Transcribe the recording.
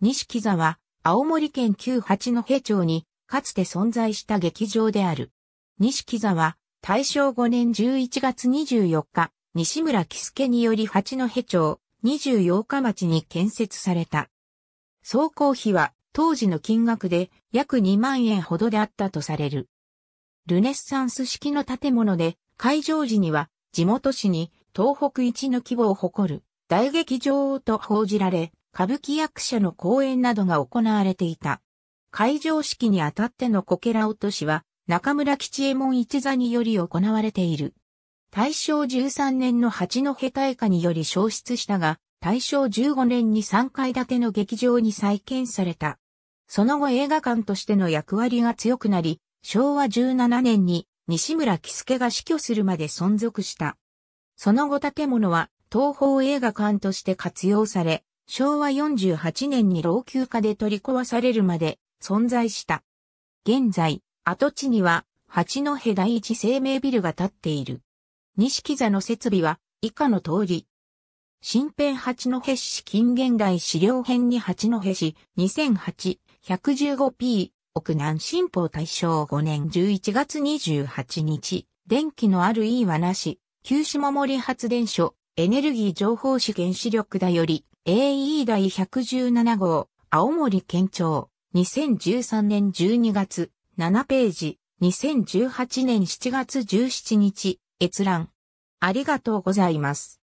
木座は、青森県旧八戸町に、かつて存在した劇場である。木座は、大正5年11月24日、西村喜助により八戸町、28日町に建設された。総工費は、当時の金額で約2万円ほどであったとされる。ルネッサンス式の建物で、開場時には、地元市に東北一の規模を誇る大劇場と報じられ、歌舞伎役者の公演などが行われていた。会場式にあたってのこけら落としは、中村吉右衛門一座により行われている。大正13年の八戸大火により消失したが、大正15年に3階建ての劇場に再建された。その後映画館としての役割が強くなり、昭和17年に西村喜助が死去するまで存続した。その後建物は東宝映画館として活用され、昭和48年に老朽化で取り壊されるまで存在した。現在、跡地には八戸第一生命ビルが建っている。錦座の設備は以下の通り。新編八戸市近現代資料編に八戸市 2008-115p 奥南新報大正5年11月28日。電気のあるいいはなし、旧下森発電所、エネルギー情報資源資力だより、AE 第117号、青森県庁、2013年12月、7ページ、2018年7月17日、閲覧。ありがとうございます。